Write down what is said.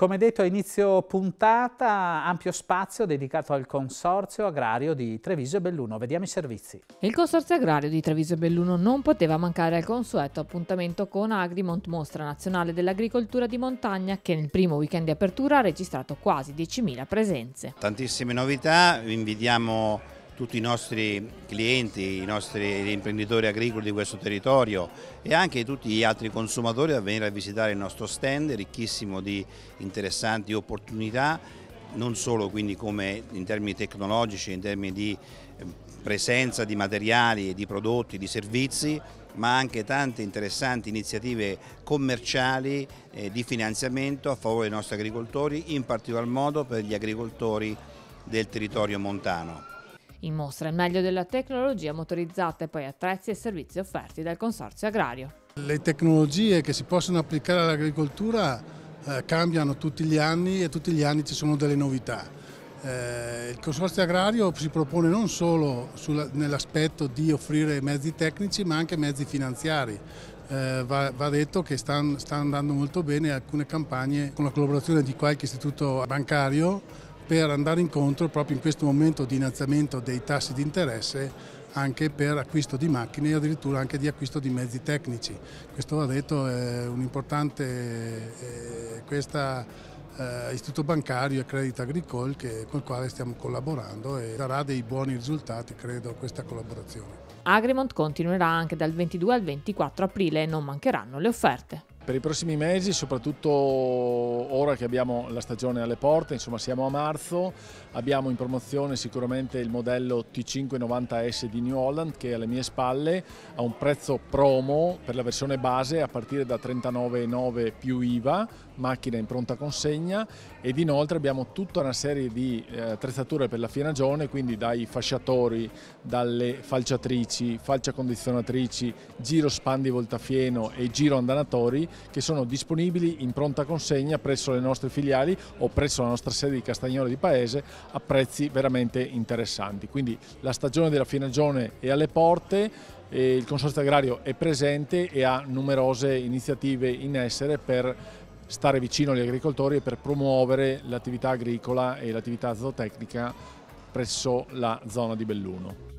Come detto a inizio puntata, ampio spazio dedicato al Consorzio Agrario di Treviso e Belluno. Vediamo i servizi. Il Consorzio Agrario di Treviso e Belluno non poteva mancare al consueto appuntamento con Agrimont, mostra nazionale dell'agricoltura di montagna, che nel primo weekend di apertura ha registrato quasi 10.000 presenze. Tantissime novità, vi invitiamo tutti i nostri clienti, i nostri imprenditori agricoli di questo territorio e anche tutti gli altri consumatori a venire a visitare il nostro stand ricchissimo di interessanti opportunità, non solo quindi come in termini tecnologici, in termini di eh, presenza di materiali, di prodotti, di servizi, ma anche tante interessanti iniziative commerciali eh, di finanziamento a favore dei nostri agricoltori, in particolar modo per gli agricoltori del territorio montano. In mostra il meglio della tecnologia motorizzata e poi attrezzi e servizi offerti dal Consorzio Agrario. Le tecnologie che si possono applicare all'agricoltura eh, cambiano tutti gli anni e tutti gli anni ci sono delle novità. Eh, il Consorzio Agrario si propone non solo nell'aspetto di offrire mezzi tecnici ma anche mezzi finanziari. Eh, va, va, detto che stanno andando molto bene alcune campagne con la collaborazione di qualche istituto bancario per andare incontro proprio in questo momento di innalzamento dei tassi di interesse anche per acquisto di macchine e addirittura anche di acquisto di mezzi tecnici. Questo va detto è un importante eh, questa, eh, istituto bancario e Credit Agricole che, con il quale stiamo collaborando e darà dei buoni risultati credo questa collaborazione. Agrimont continuerà anche dal 22 al 24 aprile e non mancheranno le offerte per i prossimi mesi, soprattutto ora che abbiamo la stagione alle porte, insomma siamo a marzo, abbiamo in promozione sicuramente il modello T590S di New Holland che è alle mie spalle, ha un prezzo promo per la versione base a partire da 39,9 più IVA, macchina in pronta consegna ed inoltre abbiamo tutta una serie di eh, attrezzature per la fienagione, quindi dai fasciatori, dalle falciatrici, falciacondizionatrici, giro spandi voltafieno e giro andanatori che sono disponibili in pronta consegna presso le nostre filiali o presso la nostra sede di Castagnolo di Paese a prezzi veramente interessanti. Quindi la stagione della Finagione è alle porte, il Consorzio Agrario è presente e ha numerose iniziative in essere per stare vicino agli agricoltori e per promuovere l'attività agricola e l'attività zootecnica presso la zona di Belluno.